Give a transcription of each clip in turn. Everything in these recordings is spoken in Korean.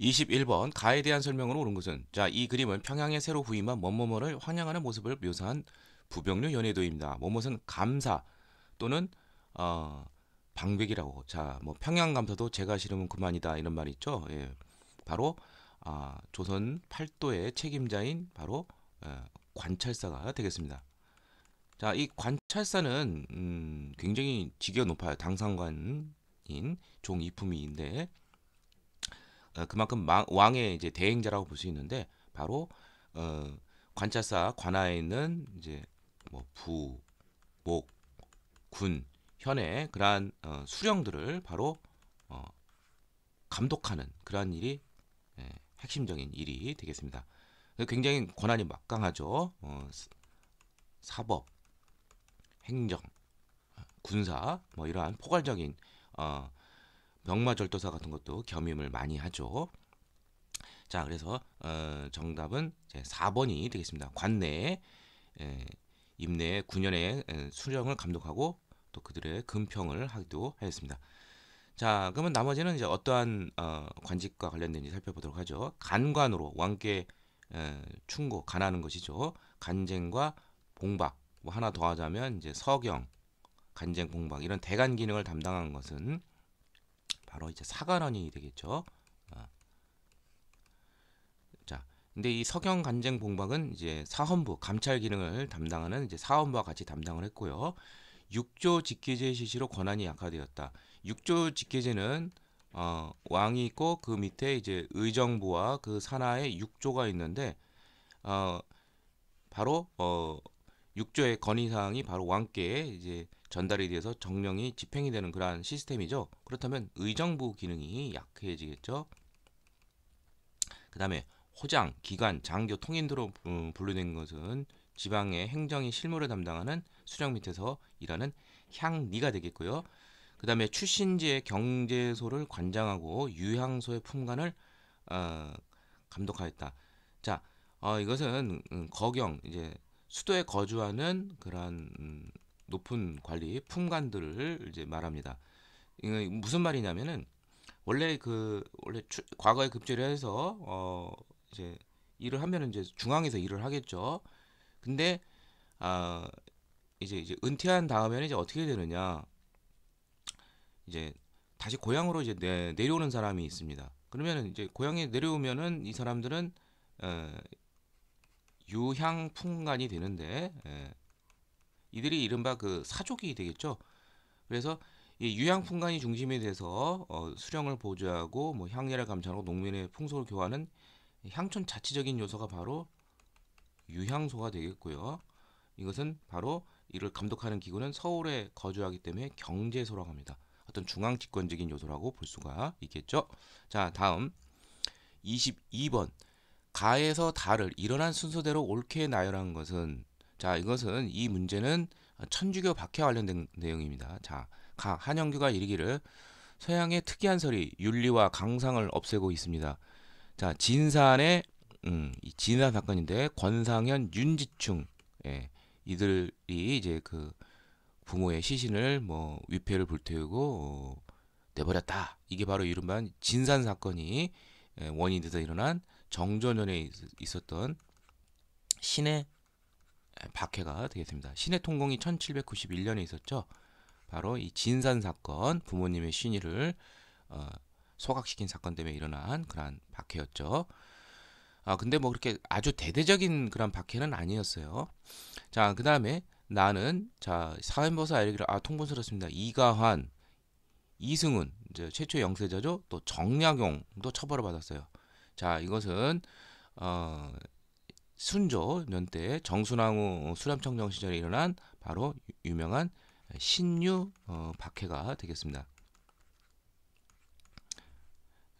21번 가에 대한 설명으로 옳은 것은 자 이 그림은 평양의 새로 부임한 뭐뭐뭐를 환영하는 모습을 묘사한 부병류 연해도입니다. 뭐뭐는 감사 또는 어, 방백이라고 자뭐 평양 감사도 제가 싫으면 그만이다 이런 말이 있죠. 예, 바로 아, 조선 팔도의 책임자인 바로 어, 관찰사가 되겠습니다. 자 이 관찰사는 음, 굉장히 직위가 높아요. 당상관인 종이품이인데 어, 그만큼 왕의 이제 대행자라고 볼 수 있는데 바로 어, 관찰사 관하에 있는 이제 뭐 부, 목, 군, 현의 그러한 어, 수령들을 바로 어, 감독하는 그러한 일이 예, 핵심적인 일이 되겠습니다. 굉장히 권한이 막강하죠. 어, 사법, 행정, 군사 뭐 이러한 포괄적인 어, 병마절도사 같은 것도 겸임을 많이 하죠. 자, 그래서 어, 정답은 제 4번이 되겠습니다. 관내 에, 임내 9년의 수령을 감독하고 또 그들의 금평을 하기도 하였습니다. 자, 그러면 나머지는 이제 어떠한 어, 관직과 관련된지 살펴보도록 하죠. 간관으로 왕께 에, 예, 충고 간하는 것이죠. 간쟁과 봉박 뭐 하나 더하자면 이제 서경, 간쟁, 봉박 이런 대간 기능을 담당한 것은 바로 이제 사관원이 되겠죠. 아. 자, 근데 이 석영 간쟁 봉박은 이제 사헌부 감찰 기능을 담당하는 이제 사헌부와 같이 담당을 했고요. 6조 직계제 실시로 권한이 약화되었다. 6조 직계제는 어, 왕이 있고 그 밑에 이제 의정부와 그 산하에 6조가 있는데 어, 바로 어, 6조의 건의사항이 바로 왕께 이제 전달이 돼서 정령이 집행이 되는 그러한 시스템이죠. 그렇다면 의정부 기능이 약해지겠죠. 그 다음에 호장, 기관, 장교, 통인도로 음, 분류된 것은 지방의 행정이 실무를 담당하는 수령 밑에서 일하는 향리가 되겠고요. 그 다음에 출신지의 경제소를 관장하고 유향소의 품관을 어, 감독하였다. 자, 어, 이것은 음, 거경, 이제 수도에 거주하는 그러한 음, 높은 관리 품관들을 이제 말합니다. 이게 무슨 말이냐면은 원래 그 원래 추, 과거에 급제를 해서 어 이제 일을 하면은 이제 중앙에서 일을 하겠죠. 근데 아 이제 이제 은퇴한 다음에는 이제 어떻게 되느냐 이제 다시 고향으로 이제 내, 내려오는 사람이 있습니다. 그러면은 이제 고향에 내려오면은 이 사람들은 에, 어, 유향풍간이 되는데 에, 예. 이들이 이른바 그 사족이 되겠죠. 그래서 이 유양풍관이 중심이 돼서 어, 수령을 보조하고 뭐 향례를 감찰하고 농민의 풍속을 교화하는 향촌 자치적인 요소가 바로 유향소가 되겠고요. 이것은 바로 이를 감독하는 기구는 서울에 거주하기 때문에 경제소라고 합니다. 어떤 중앙 집권적인 요소라고 볼 수가 있겠죠. 자, 다음 22번 가에서 달을 일어난 순서대로 옳게 나열한 것은 자, 이것은 이 문제는 천주교 박해와 관련된 내용입니다. 자, 가, 한영규가 이르기를 서양의 특이한 설이 윤리와 강상을 없애고 있습니다. 자, 진산의 음, 진산 사건인데 권상현, 윤지충 예, 이들이 이제 그 부모의 시신을 뭐 위패를 불태우고 어, 내버렸다. 이게 바로 이른바 진산 사건이 예, 원인이 돼서 일어난 정조년에 있었던 신의 박해가 되겠습니다. 신의 통공이 1791년에 있었죠. 바로 이 진산 사건, 부모님의 신의를 어, 소각시킨 사건 때문에 일어난 그러 박해였죠. 아 근데 뭐 그렇게 아주 대대적인 그런 박해는 아니었어요. 자 그 다음에 나는 자 사회보사 알기를 아 통분스럽습니다. 이가환, 이승훈 이제 최초 영세자죠. 또 정약용도 처벌을 받았어요. 자 이것은 어 순조 연때 정순왕후 수렴청정 시절에 일어난 바로 유명한 신유 어, 박해가 되겠습니다.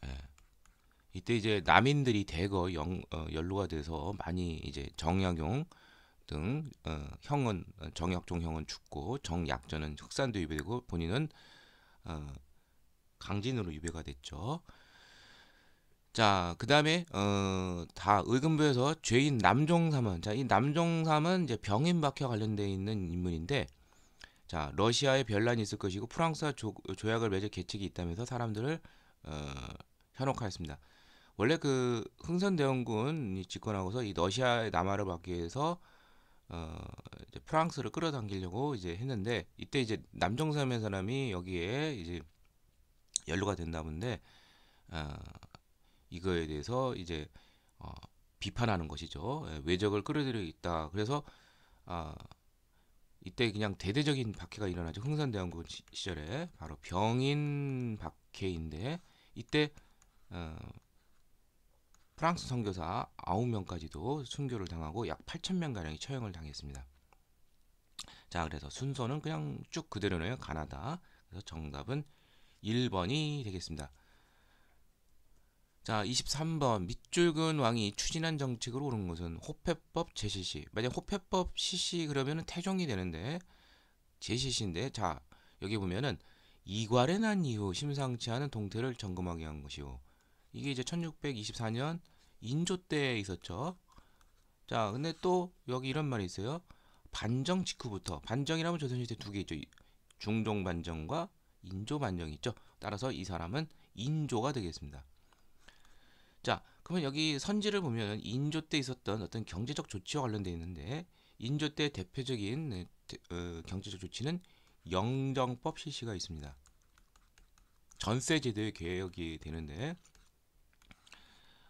예. 이때 이제 남인들이 대거 영, 어, 연루가 돼서 많이 이제 정약용 등 어, 형은 정약종 형은 죽고 정약전은 흑산도 유배되고 본인은 어, 강진으로 유배가 됐죠. 자, 그 다음에, 어, 다 의금부에서 죄인 남종삼은, 자, 이 남종삼은 이제 병인박해와 관련되어 있는 인물인데, 자, 러시아에 변란이 있을 것이고 프랑스와 조, 조 약을 맺을 계책이 있다면서 사람들을, 어, 현혹하였습니다. 원래 그 흥선대원군이 집권하고서 이 러시아의 남하를 받기 위해서, 어, 이제 프랑스를 끌어당기려고 이제 했는데, 이때 이제 남종삼의 사람이 여기에 이제 연루가 된다는데, 어, 이거에 대해서 이제 어, 비판하는 것이죠. 예, 외적을 끌어들여 있다. 그래서 아, 이때 그냥 대대적인 박해가 일어나죠. 흥선대원군 시절에 바로 병인 박해인데 이때 어, 프랑스 선교사 아홉 명까지도 순교를 당하고 약 8천 명 가량이 처형을 당했습니다. 자, 그래서 순서는 그냥 쭉 그대로네요. 가나다. 그래서 정답은 1번이 되겠습니다. 자, 23번 밑줄근 왕이 추진한 정책으로 오른 것은 호패법 제시시. 만약 호패법 시시 그러면 태종이 되는데 제시시인데 자, 여기 보면은 이괄에 난 이후 심상치 않은 동태를 점검하게 한 것이요. 이게 이제 1624년 인조 때 있었죠. 자, 근데 또 여기 이런 말이 있어요. 반정 직후부터 반정이라면 조선시대 두 개 있죠. 중종 반정과 인조 반정이 있죠. 따라서 이 사람은 인조가 되겠습니다. 자, 그러면 여기 선지를 보면 인조 때 있었던 어떤 경제적 조치와 관련돼 있는데 인조 때 대표적인 네, 어, 경제적 조치는 영정법 실시가 있습니다. 전세 제도의 개혁이 되는데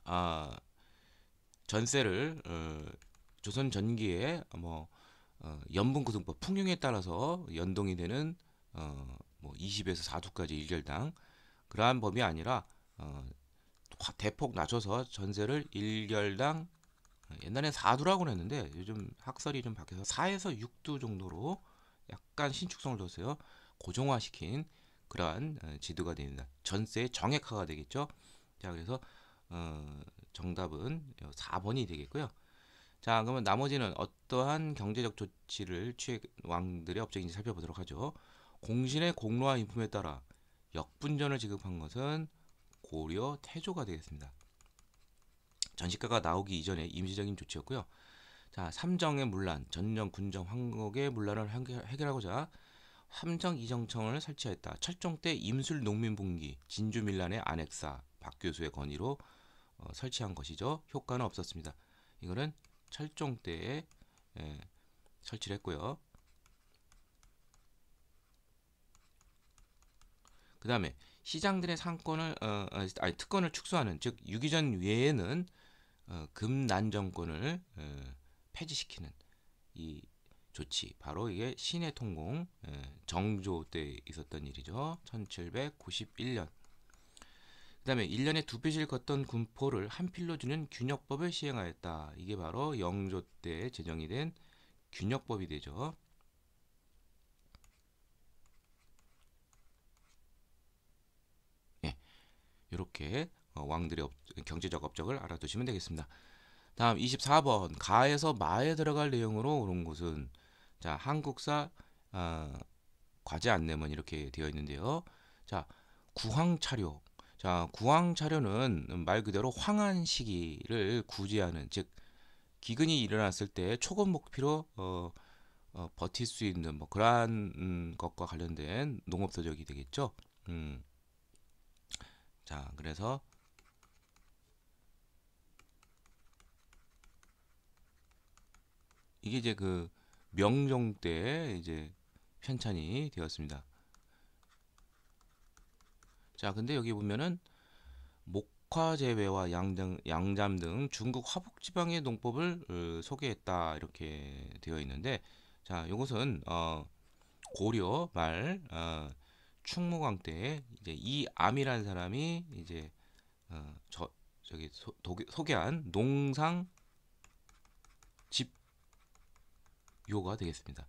아 전세를 어, 조선 전기에 뭐 어, 연분구성법 풍용에 따라서 연동이 되는 어, 뭐 20에서 4두까지 일결당 그러한 법이 아니라 어, 대폭 낮춰서 전세를 1결당 옛날엔 4두라고 했는데 요즘 학설이 좀 바뀌어서 4에서 6두 정도로 약간 신축성을 뒀어요. 고정화시킨 그러한 어, 지도가 됩니다. 전세의 정액화가 되겠죠. 자 그래서 어, 정답은 4번이 되겠고요. 자 그러면 나머지는 어떠한 경제적 조치를 취해 왕들의 업적인지 살펴보도록 하죠. 공신의 공로와 인품에 따라 역분전을 지급한 것은 고려, 태조가 되겠습니다. 전시가가 나오기 이전에 임시적인 조치였고요. 자, 삼정의 문란, 전정, 군정, 황곡의 문란을 해결하고자 함정 이정청을 설치했다. 철종 때 임술 농민분기, 진주밀란의 안핵사, 박 교수의 건의로 어, 설치한 것이죠. 효과는 없었습니다. 이거는 철종 때에 예, 설치를 했고요. 그 다음에 시장들의 상권을 어, 어, 아니 특권을 축소하는 즉 유기전 외에는 어, 금난정권을 어, 폐지시키는 이 조치 바로 이게 신의 통공 예, 정조 때 있었던 일이죠. 1791년 그 다음에 1년에 두페이 걷던 군포를 한 필로 주는 균역법을 시행하였다. 이게 바로 영조 때 제정이 된 균역법이 되죠. 이렇게 어, 왕들의 경제적 업적을 알아두시면 되겠습니다. 다음 24번 가에서 마에 들어갈 내용으로 오른 곳은 자 한국사 어, 과제 안내문 이렇게 되어 있는데요. 자 구황 차료 자 구황 차료는 말 그대로 황한 시기를 구제하는 즉 기근이 일어났을 때 초급 목표로 어, 어, 버틸 수 있는 뭐 그러한 음, 것과 관련된 농업 서적이 되겠죠. 음. 자, 그래서 이게 이제 그 명종 때 이제 편찬이 되었습니다. 자, 근데 여기 보면은 목화 재배와 양장 양잠 등 중국 화북 지방의 농법을 어, 소개했다 이렇게 되어 있는데 자, 이것은 어, 고려 말 어, 충무광 때 이제 이 암이라는 사람이 이제 어, 저 저기 소, 도, 소개한 농상 집요가 되겠습니다.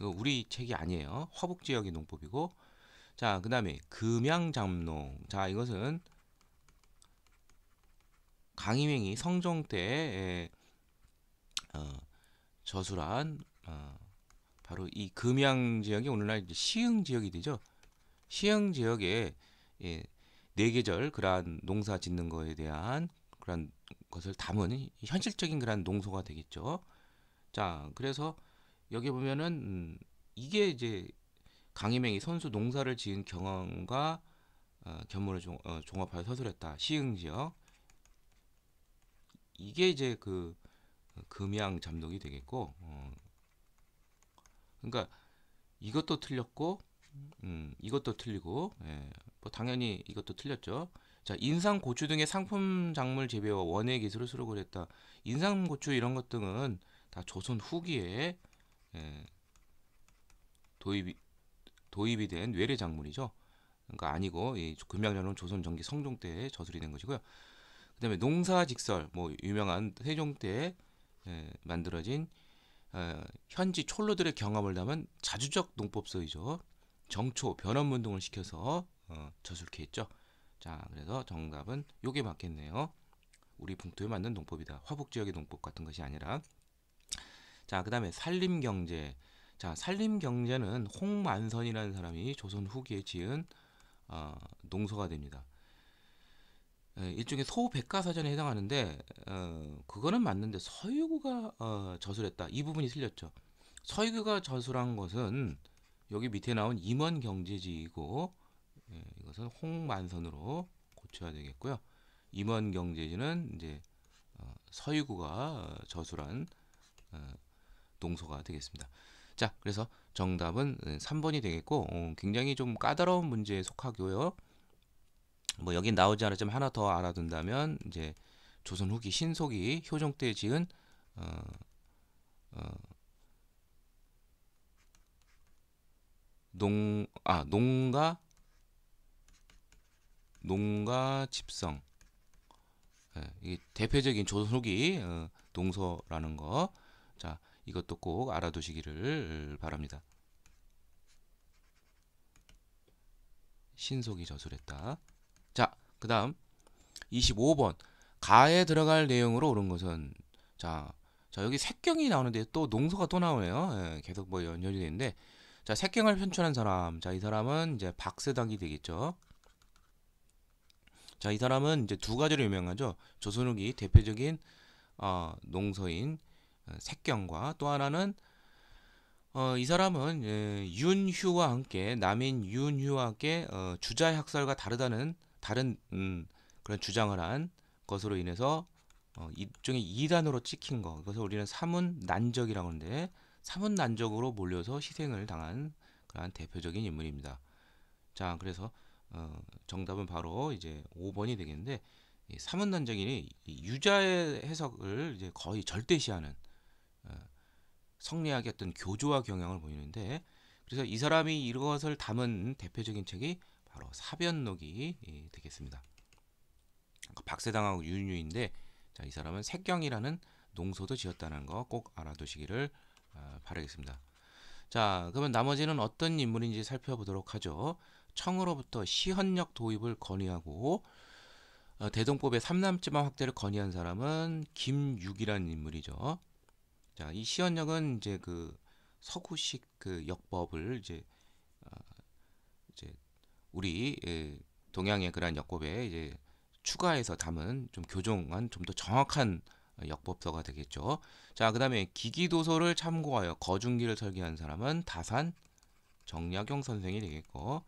우리 책이 아니에요. 화북 지역의 농법이고 자 그다음에 금양잡농 자 이것은 강임맹이 성종 때 어, 저술한 어, 바로 이 금양 지역이 오늘날 시흥 지역이 되죠. 시흥 지역에 예, 네계절 그러한 농사 짓는 거에 대한 그런 것을 담은 현실적인 그러한 농소가 되겠죠. 자, 그래서 여기 보면은 음, 이게 이제 강희명이 선수 농사를 지은 경험과 어, 견문을 종, 어, 종합하여 서술했다. 시흥 지역 이게 이제 그 어, 금양 잠독이 되겠고, 어, 그러니까 이것도 틀렸고 음, 이것도 틀리고, 예, 뭐 당연히 이것도 틀렸죠. 자, 인삼 고추 등의 상품 작물 재배와 원예 기술을 수록을 했다. 인삼 고추 이런 것 등은 다 조선 후기에 예, 도입이 도입이 된 외래 작물이죠. 그러니까 아니고 이 금양전은 조선 전기 성종 때에 저술이 된 것이고요. 그다음에 농사직설 뭐 유명한 세종 때 예, 만들어진 어, 현지 촐로들의 경험을 담은 자주적 농법서이죠. 정초 변환 운동을 시켜서 어, 저술케 했죠. 자, 그래서 정답은 요게 맞겠네요. 우리 봉토에 맞는 농법이다. 화북 지역의 농법 같은 것이 아니라. 자, 그다음에 산림 경제. 자, 산림 경제는 홍만선이라는 사람이 조선 후기에 지은 어, 농서가 됩니다. 예, 일종의 소백과사전에 해당하는데 어, 그거는 맞는데 서유구가 어, 저술했다. 이 부분이 틀렸죠. 서유구가 저술한 것은 여기 밑에 나온 임원 경제지이고 예, 이것은 홍만선으로 고쳐야 되겠고요. 임원 경제지는 이제 어, 서유구가 어, 저술한 어, 동서가 되겠습니다. 자, 그래서 정답은 3번이 음, 되겠고 굉장히 좀 까다로운 문제에 속하고요. 뭐 여기 나오지 않았지만 하나 더 알아둔다면 이제 조선 후기 신속이 효종 때 지은 어, 어, 농, 아, 농가, 농가 집성. 예, 이게 대표적인 조선후기 어, 농서라는 거. 자, 이것도 꼭 알아두시기를 바랍니다. 신속이 저술했다. 자, 그 다음 25번 가에 들어갈 내용으로 옳은 것은 자, 자 여기 색경이 나오는데 또 농서가 또 나오네요. 예, 계속 뭐 연결이 되는데 자, 색경을 편출한 사람. 자, 이 사람은 이제 박세닥이 되겠죠. 자, 이 사람은 이제 두 가지로 유명하죠. 조선 후기 대표적인 어, 농서인 어, 색경과 또 하나는 어, 이 사람은 예, 윤휴와 함께 남인 윤휴와 함께 어, 주자 학설과 다르다는 다른 음, 그런 주장을 한 것으로 인해서 어, 일종의 이단으로 찍힌 거. 그래서 우리는 사문 난적이라고 하는데 사문난적으로 몰려서 희생을 당한 그러한 대표적인 인물입니다. 자, 그래서 어, 정답은 바로 이제 5번이 되겠는데 사문단적인이 유자의 해석을 이제 거의 절대시하는 어, 성리학의 어떤 교조와 경향을 보이는데 그래서 이 사람이 이것을 담은 대표적인 책이 바로 사변록이 되겠습니다. 그 박세당하고 윤유인데 자, 이 사람은 색경이라는 농소도 지었다는 거 꼭 알아두시기를 아, 바라겠습니다. 자, 그러면 나머지는 어떤 인물인지 살펴보도록 하죠. 청으로부터 시헌력 도입을 건의하고 어, 대동법의 삼남지방 확대를 건의한 사람은 김육이라는 인물이죠. 자, 이 시헌력은 이제 그 서구식 그 역법을 이제 어, 이제 우리 예, 동양의 그러한 역법에 이제 추가해서 담은 좀 교정한 좀 더 정확한 역법서가 되겠죠. 자, 그 다음에 기기도서를 참고하여 거중기를 설계한 사람은 다산 정약용 선생이 되겠고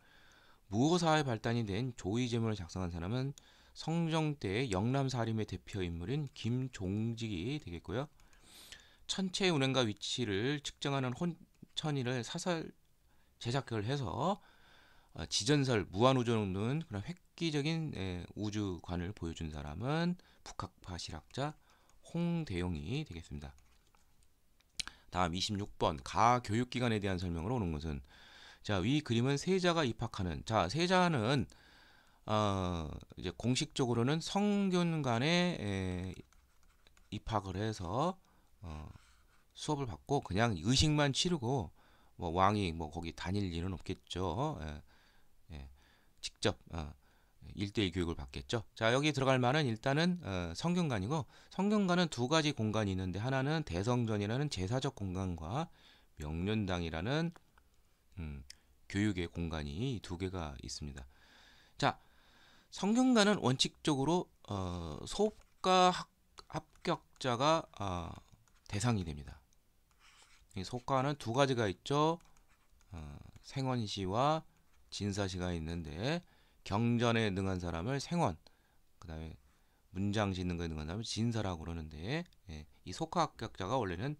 무호사의 발단이 된 조의제문을 작성한 사람은 성정 때 영남사림의 대표 인물인 김종직이 되겠고요. 천체의 운행과 위치를 측정하는 혼천이를 사설 제작을 해서 어, 지전설 무한우주는 그런 획기적인 예, 우주관을 보여준 사람은 북학파 실학자 홍대용이 되겠습니다. 다음 26번 가 교육기관에 대한 설명으로 오는 것은 자위 그림은 세자가 입학하는 자 세자는 어, 이제 공식적으로는 성균관에 에, 입학을 해서 어, 수업을 받고 그냥 의식만 치르고 뭐 왕이 뭐 거기 다닐 일은 없겠죠. 예, 예, 직접 어, 일대일 교육을 받겠죠. 자, 여기 들어갈 만은 일단은 어, 성균관이고 성균관은 두 가지 공간이 있는데 하나는 대성전이라는 제사적 공간과 명륜당이라는 음, 교육의 공간이 두 개가 있습니다. 자, 성균관은 원칙적으로 어, 소과 합격자가 어, 대상이 됩니다. 이 소과는 두 가지가 있죠. 어, 생원시와 진사시가 있는데 경전에 능한 사람을 생원, 그다음에 문장 짓는 거에 능한 사람을 진사라고 그러는데 예, 이속합격자가 원래는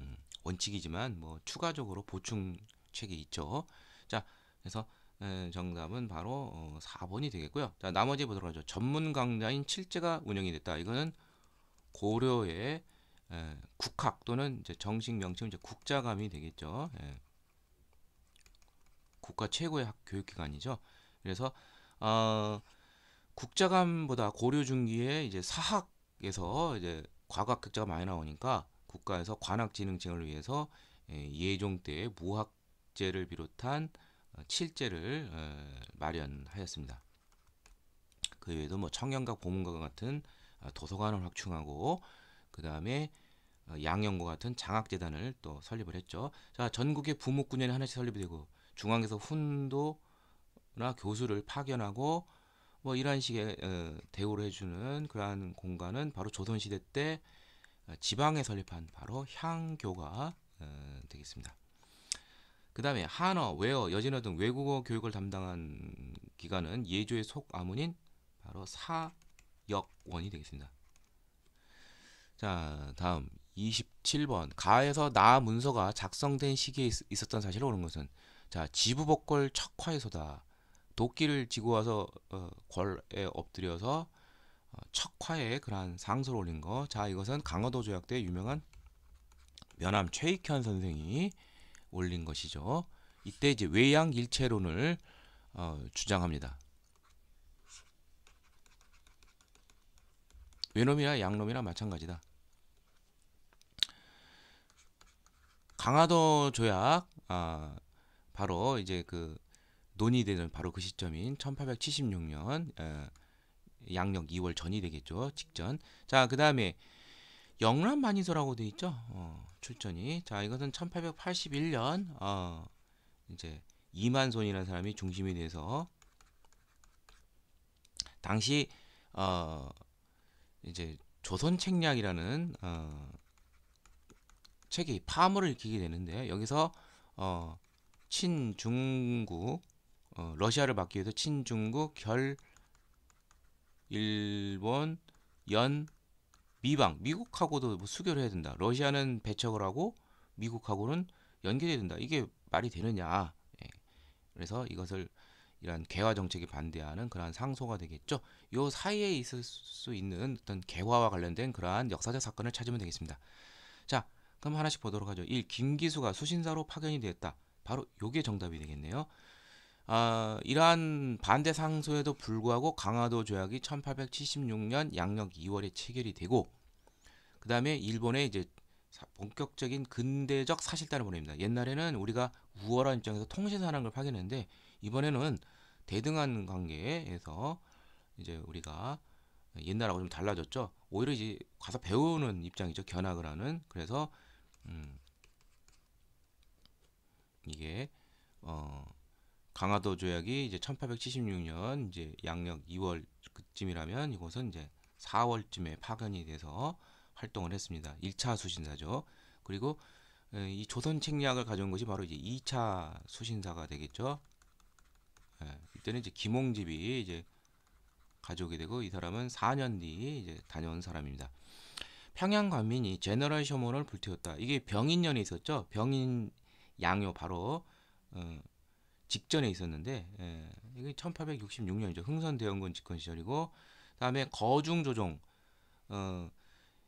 음, 원칙이지만 뭐 추가적으로 보충책이 있죠. 자, 그래서 에, 정답은 바로 어, 4번이 되겠고요. 자, 나머지 보도록 하죠. 전문 강좌인 칠제가 운영이 됐다. 이거는 고려의 에, 국학 또는 이제 정식 명칭은 이제 국자감이 되겠죠. 예. 국가 최고의 교육기관이죠. 그래서 어, 국자감보다 고려 중기에 이제 사학에서 이제 과학학자가 많이 나오니까 국가에서 관학진흥증을 위해서 예, 예종 때 무학제를 비롯한 어, 칠제를 어, 마련하였습니다. 그 외에도 뭐 청년과 고문과 같은 어, 도서관을 확충하고 그 다음에 양형과 같은 장학재단을 또 설립을 했죠. 자전국의 부목군연이 하나씩 설립이 되고 중앙에서 훈도나 교수를 파견하고 뭐이런 식의 어, 대우를 해주는 그러한 공간은 바로 조선시대 때 어, 지방에 설립한 바로 향교가 어, 되겠습니다. 그 다음에 한어, 외어, 여진어 등 외국어 교육을 담당한 기관은 예조의 속아문인 바로 사역원이 되겠습니다. 자, 다음 27번 가에서 나 문서가 작성된 시기에 있었던 사실을 오는 것은 자, 지부복걸 척화에서다. 도끼를 지고 와서 어, 궐에 엎드려서 어, 척화에 그러한 상소를 올린 거. 자, 이것은 강화도 조약 때 유명한 면암 최익현 선생이 올린 것이죠. 이때 이제 외양 일체론을 어, 주장합니다. 외놈이나 양놈이나 마찬가지다. 강화도 조약 아, 바로 이제 그 논의되는 바로 그 시점인 1876년 어, 양력 2월 전이 되겠죠. 직전. 자, 그 다음에 영란 만이서라고 돼 있죠. 어, 출전이. 자, 이것은 1881년 어, 이제 이만손이라는 사람이 중심이 돼서 당시 어, 이제 조선 책략이라는 어, 책이 파문을 읽히게 되는데 여기서 어, 친중국 어, 러시아를 막기 위해서 친중국 결 일본 연 미방 미국하고도 뭐 수교를 해야 된다. 러시아는 배척을 하고 미국하고는 연결해야 된다. 이게 말이 되느냐? 예. 그래서 이것을 이러한 개화 정책에 반대하는 그러한 상소가 되겠죠. 요 사이에 있을 수 있는 어떤 개화와 관련된 그러한 역사적 사건을 찾으면 되겠습니다. 자, 그럼 하나씩 보도록 하죠. 1. 김기수가 수신사로 파견이 되었다. 바로 요게 정답이 되겠네요. 아, 이러한 반대 상소에도 불구하고 강화도 조약이 1876년 양력 2월에 체결이 되고 그 다음에 일본의 이제 본격적인 근대적 사실단을 보냅니다. 옛날에는 우리가 우월한 입장에서 통신사랑을 파견했는데 이번에는 대등한 관계에서 이제 우리가 옛날하고 좀 달라졌죠. 오히려 이제 가서 배우는 입장이죠. 견학을 하는. 그래서 음, 이게 어 강화도 조약이 이제 1876년 이제 양력 2월 그쯤이라면 이곳은 이제 4월쯤에 파견이 돼서 활동을 했습니다. 1차 수신사죠. 그리고 이 조선 책략을 가져온 것이 바로 이제 2차 수신사가 되겠죠. 예, 이때는 이제 김홍집이 이제 가져오게 되고 이 사람은 4년 뒤 이제 다녀온 사람입니다. 평양 관민이 제너럴 셔먼을 불태웠다. 이게 병인년이 있었죠. 병인 양요 바로 어, 직전에 있었는데 예, 이게 1866년이죠. 흥선 대원군 집권 시절이고 다음에 거중 조정 어,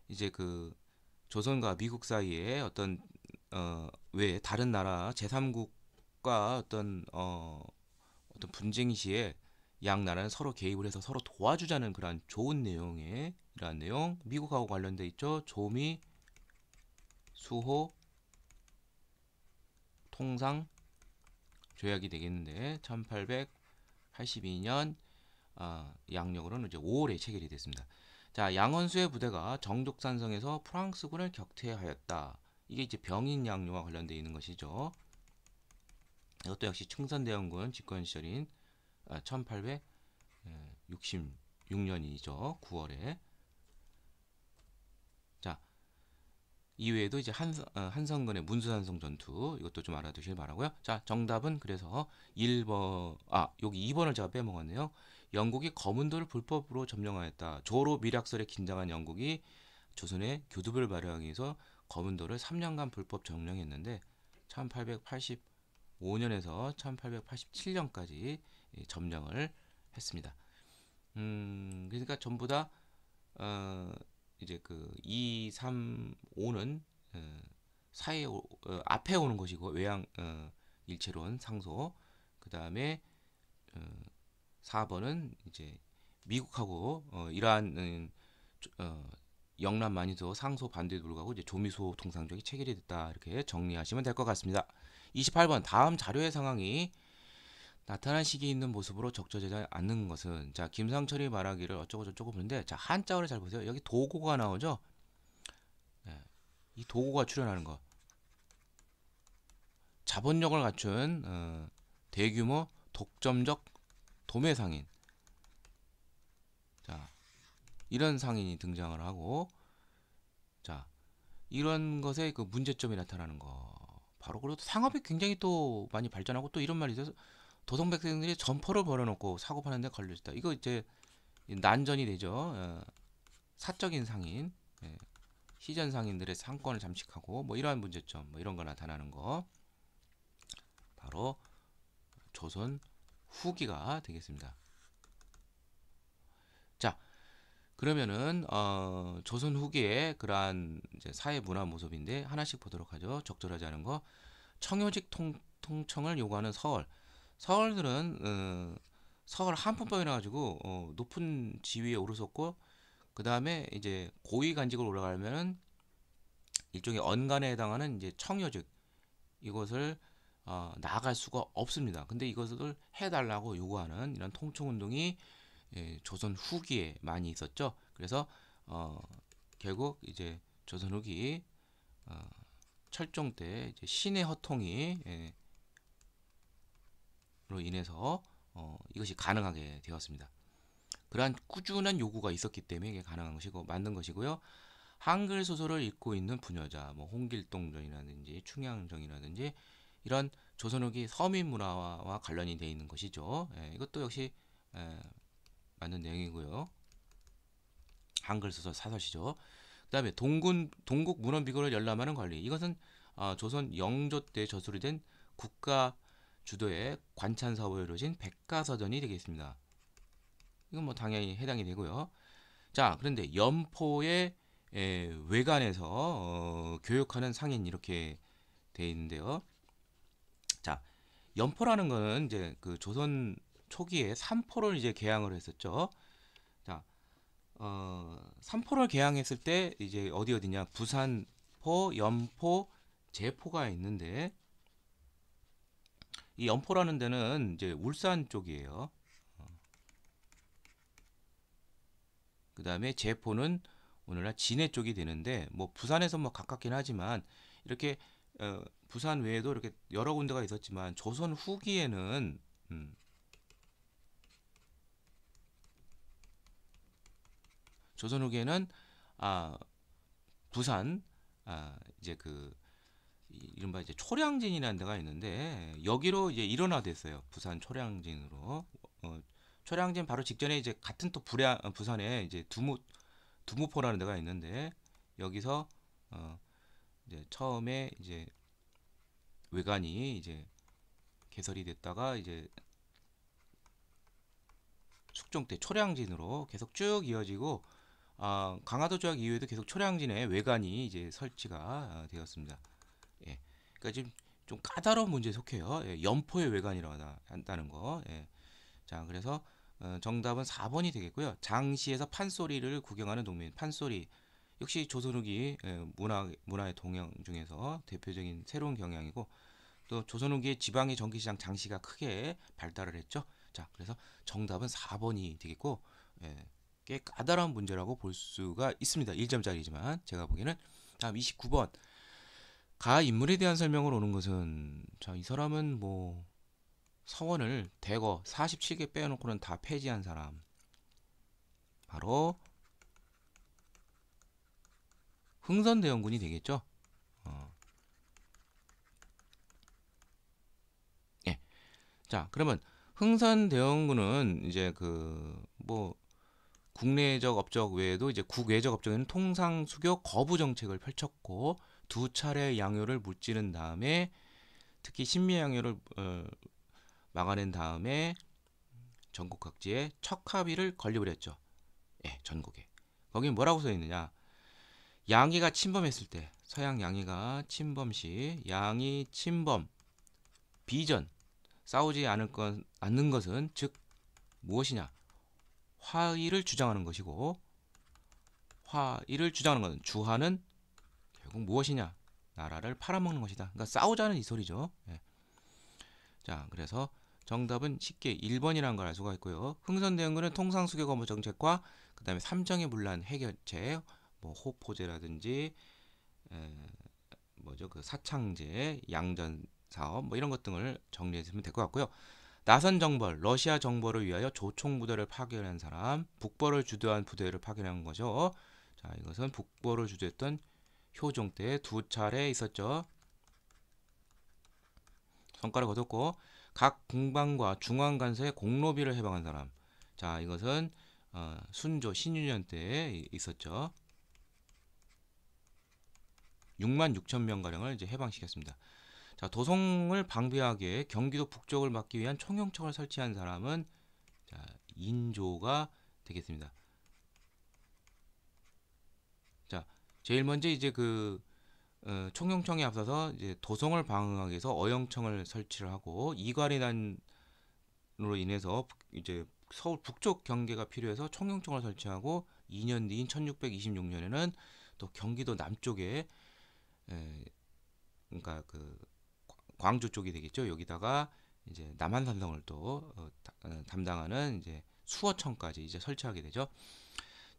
이제 그 조선과 미국 사이에 어떤 어, 외 다른 나라 제3국과 어떤 어, 어떤 분쟁 시에 양 나라는 서로 개입을 해서 서로 도와주자는 그러한 좋은 내용의 이러한 내용 미국하고 관련돼 있죠. 조미 수호 통상 조약이 되겠는데 1882년 어, 아, 양력으로는 이제 5월에 체결이 됐습니다. 자, 양원수의 부대가 정족산성에서 프랑스군을 격퇴하였다. 이게 이제 병인 양료와 관련되어 있는 것이죠. 이것도 역시 청산대원군 집권 시절인 1866년이죠. 아, 9월에 이외에도 이제 한, 어, 한성근의 문수산성 전투 이것도 좀 알아두시길 바라고요. 자, 정답은 그래서 1번 아, 여기 2번을 제가 빼먹었네요. 영국이 검은도를 불법으로 점령하였다. 조로 미약설에 긴장한 영국이 조선의 교두보를 발효하기 위해서 검은도를 3년간 불법 점령했는데 1885년에서 1887년까지 예, 점령을 했습니다. 음, 그러니까 전부 다 어, 이제 그 2, 3, 5는 어, 사에 어, 앞에 오는 것이고 외양 어, 일체론 상소 그 다음에 어, 4번은 이제 미국하고 어, 이러한 어, 영남 많이도 상소 반대에도 불가고 이제 조미소 통상적이 체결이 됐다 이렇게 정리하시면 될 것 같습니다. 28번 다음 자료의 상황이 나타난 시기 있는 모습으로 적절하지 않는 것은 자 김상철이 말하기를 어쩌고 저쩌고 보는데 자 한자어를 잘 보세요 여기 도구가 나오죠 네. 이도구가 출연하는 거 자본력을 갖춘 어, 대규모 독점적 도매 상인 자 이런 상인이 등장을 하고 자 이런 것의 그 문제점이 나타나는 거 바로 그래도 상업이 굉장히 또 많이 발전하고 또 이런 말이 있어서 도성백성들이 점포를 벌여놓고 사고 파는데 걸려있다. 이거 이제 난전이 되죠. 어, 사적인 상인, 예, 시전 상인들의 상권을 잠식하고 뭐 이러한 문제점, 뭐 이런 거 나타나는 거 바로 조선 후기가 되겠습니다. 자, 그러면은 어, 조선 후기의 그러한 사회 문화 모습인데 하나씩 보도록 하죠. 적절하지 않은 거 청요직 통, 통청을 요구하는 서울. 서울들은 어, 서울 한품병이라 가지고 어, 높은 지위에 오르섰고 그 다음에 이제 고위 간직을 올라가면은 일종의 언간에 해당하는 이제 청여직 이것을 어, 나아갈 수가 없습니다. 근데 이것을 해달라고 요구하는 이런 통총 운동이 예, 조선 후기에 많이 있었죠. 그래서 어, 결국 이제 조선 후기 어, 철종 때 이제 신의 허통이 예, 인해서 어, 이것이 가능하게 되었습니다. 그러한 꾸준한 요구가 있었기 때문에 이게 가능한 것이고 만든 것이고요. 한글 소설을 읽고 있는 분여자, 뭐 홍길동전이라든지 충양정이라든지 이런 조선옥이 서민 문화와 관련이 되어 있는 것이죠. 예, 이것도 역시 예, 맞는 내용이고요. 한글 소설 사설시죠. 그다음에 동군 동국 문헌 비고를 열람하는 관리. 이것은 어, 조선 영조 때 저술이 된 국가 주도의 관찬사로 이루신 백과사전이 되겠습니다. 이건 뭐 당연히 해당이 되고요. 자, 그런데 연포의 에, 외관에서 어, 교육하는 상인 이렇게 돼 있는데요. 자, 연포라는 거는 이제 그 조선 초기에 삼포를 이제 개항을 했었죠. 자, 어, 삼포를 개항했을 때 이제 어디 어디냐 부산포, 연포, 제포가 있는데 이 연포라는 데는 이제 울산 쪽이에요. 어. 그 다음에 제포는 오늘날 진해 쪽이 되는데 뭐 부산에서 뭐 가깝긴 하지만 이렇게 어, 부산 외에도 이렇게 여러 군데가 있었지만 조선 후기에는 음, 조선 후기에는 아 부산 아 이제 그 이른바 이제 초량진이라는 데가 있는데 여기로 이제 일어나됐어요 부산 초량진으로. 어, 초량진 바로 직전에 이제 같은 또 부량 어, 부산에 이제 두무 두무포라는 데가 있는데 여기서 어 이제 처음에 이제 외관이 이제 개설이 됐다가 이제 숙종 때 초량진으로 계속 쭉 이어지고 아, 강화도 조약 이후에도 계속 초량진의 외관이 이제 설치가 어, 되었습니다. 그러니까 지금 좀 까다로운 문제에 속해요. 예, 연포의 외관이라고 한다는 거. 예. 자, 그래서 어, 정답은 4번이 되겠고요. 장시에서 판소리를 구경하는 동민 판소리. 역시 조선후기 예, 문화, 문화의 동향 중에서 대표적인 새로운 경향이고 또 조선후기의 지방의 전기시장 장시가 크게 발달을 했죠. 자, 그래서 정답은 4번이 되겠고 예, 꽤 까다로운 문제라고 볼 수가 있습니다. 1점짜리지만 제가 보기에는 다음 29번 가 인물에 대한 설명을 오는 것은 자이 사람은 뭐 서원을 대거 47개 빼놓고는 다 폐지한 사람 바로 흥선대원군이 되겠죠. 어. 예. 자 그러면 흥선대원군은 이제 그 뭐 국내적 업적 외에도 이제 국외적 업적에는 통상 수교 거부 정책을 펼쳤고 두 차례 양효를 무찌른 다음에 특히 신미 양효를 어, 막아낸 다음에 전국 각지에 척합의를 건립을 했죠. 예, 전국에. 거기 뭐라고 써 있느냐? 양이가 침범했을 때 서양 양이가 침범 시 양이 침범 비전 싸우지 않을 것 않는 것은 즉 무엇이냐? 화의를 주장하는 것이고 화의를 주장하는 것은 주하는 결국 무엇이냐? 나라를 팔아먹는 것이다. 그러니까 싸우자는 이 소리죠. 예. 자, 그래서 정답은 쉽게 1번이라는 걸 알 수가 있고요. 흥선대원군은 통상 수교건보 정책과 그 다음에 삼정의 물란 해결책, 뭐 호포제라든지 에, 뭐죠 그 사창제, 양전 사업 뭐 이런 것 등을 정리했으면 될 것 같고요. 나선 정벌, 러시아 정벌을 위하여 조총 부대를 파견한 사람, 북벌을 주도한 부대를 파견한 거죠. 자, 이것은 북벌을 주도했던 효종 때 두 차례 있었죠. 성과를 거뒀고 각 공방과 중앙간사의 공로비를 해방한 사람. 자 이것은 어, 순조 신유년 때에 있었죠. 6만 6천 명 가량을 이제 해방시켰습니다. 자 도성을 방비하게 경기도 북쪽을 막기 위한 총영청을 설치한 사람은 자, 인조가 되겠습니다. 제일 먼저 이제 그 어, 총영청에 앞서서 이제 도성을 방어하기 위해서 어영청을 설치를 하고 이괄이단으로 인해서 이제 서울 북쪽 경계가 필요해서 총영청을 설치하고 2년 뒤인 1626년에는 또 경기도 남쪽에 에, 그러니까 그 광주 쪽이 되겠죠. 여기다가 이제 남한산성을 또 어, 어 담당하는 이제 수어청까지 이제 설치하게 되죠.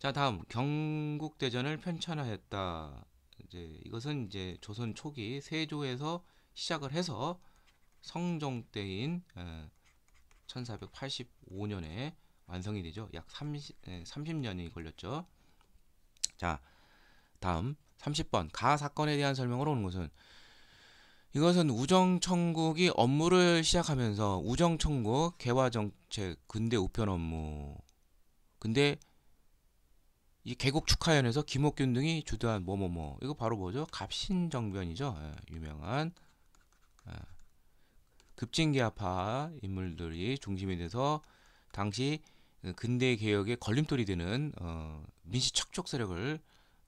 자 다음 경국대전을 편찬하였다. 이제 이것은 이제 조선 초기 세조에서 시작을 해서 성종 때인 1485년에 완성이 되죠. 약 30, 30년이 걸렸죠. 자, 다음 30번 가 사건에 대한 설명으로 오는 것은 이것은 우정청국이 업무를 시작하면서 우정청국 개화정책 근대 우편 업무 근데 이 개국 축하연에서 김옥균 등이 주도한 뭐뭐뭐 이거 바로 뭐죠? 갑신정변이죠. 예, 유명한 예, 급진개파파 인물들이 중심이 돼서 당시 근대 개혁의 걸림돌이 되는 어, 민씨 척족 세력을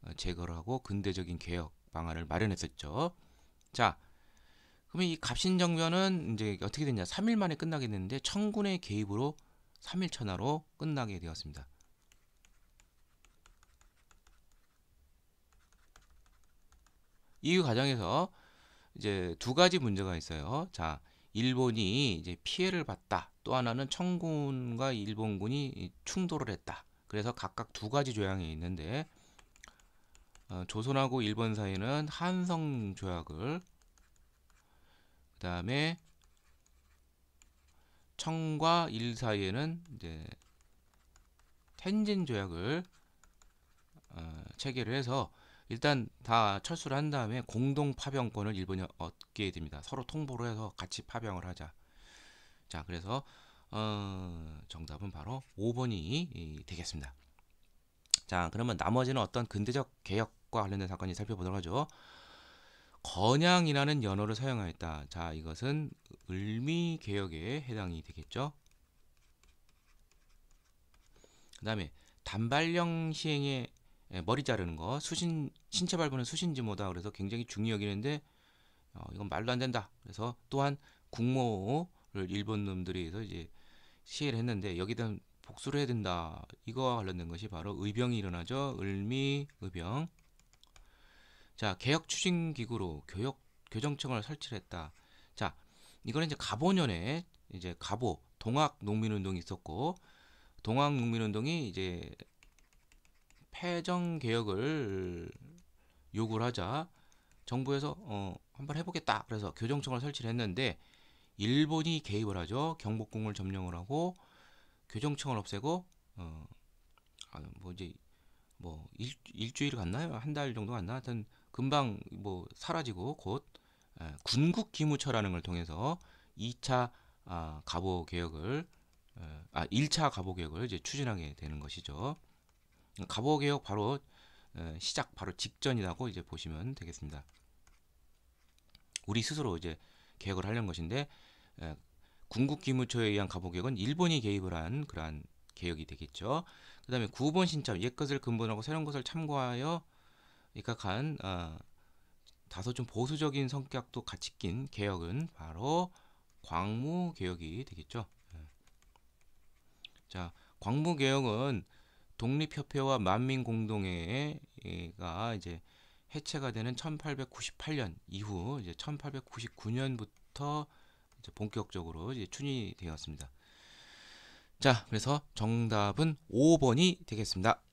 어, 제거하고 근대적인 개혁 방안을 마련했었죠. 자, 그러면 이 갑신정변은 이제 어떻게 됐냐? 3일 만에 끝나게 됐는데 청군의 개입으로 3일 천하로 끝나게 되었습니다. 이 과정에서 이제 두 가지 문제가 있어요. 자, 일본이 이제 피해를 봤다. 또 하나는 청군과 일본군이 충돌을 했다. 그래서 각각 두 가지 조항이 있는데 어, 조선하고 일본 사이는 한성 조약을 그 다음에 청과 일 사이에는 이제 텐진 조약을 어, 체결을 해서 일단 다 철수를 한 다음에 공동 파병권을 일본이 얻게 됩니다. 서로 통보를 해서 같이 파병을 하자. 자, 그래서 어, 정답은 바로 5번이 되겠습니다. 자, 그러면 나머지는 어떤 근대적 개혁과 관련된 사건이 살펴보도록 하죠. 건양이라는 연어를 사용하였다. 자, 이것은 을미 개혁에 해당이 되겠죠. 그다음에 단발령 시행에 예, 머리 자르는 거 수신 신체 발부는 수신지모다 그래서 굉장히 중요 여기는데 어, 이건 말도 안 된다 그래서 또한 국모를 일본 놈들이 해서 이제 시해를 했는데 여기에 복수를 해야 된다 이거와 관련된 것이 바로 의병이 일어나죠 을미 의병 자 개혁 추진 기구로 교역 교정청을 설치를 했다 자 이거는 이제 가보년에 이제 가보 동학 농민운동이 있었고 동학 농민운동이 이제 패정 개혁을 요구를 하자 정부에서 어, 한번 해보겠다 그래서 교정청을 설치를 했는데 일본이 개입을 하죠 경복궁을 점령을 하고 교정청을 없애고 어, 아, 뭐 이제 뭐 일, 일주일 갔나요 한 달 정도 갔나 하여튼 금방 뭐 사라지고 곧 에, 예, 군국 기무처라는 걸 통해서 2차 아, 가보 개혁을 어, 아, 1차 가보 개혁을 이제 추진하게 되는 것이죠. 갑오 개혁 바로 어, 시작 바로 직전이라고 이제 보시면 되겠습니다. 우리 스스로 이제 개혁을 하려는 것인데 군국기무처에 어, 의한 가보 개혁은 일본이 개입을 한 그러한 개혁이 되겠죠. 그 다음에 9번 신참 옛것을 근본하고 새로운 것을 참고하여 입각한 어, 다소 좀 보수적인 성격도 같이 낀 개혁은 바로 광무개혁이 되겠죠. 예. 자, 광무개혁은 독립협회와 만민공동회가 이제 해체가 되는 1898년 이후 이제 1899년부터 이제 본격적으로 이제 춘이 되었습니다. 자, 그래서 정답은 5번이 되겠습니다.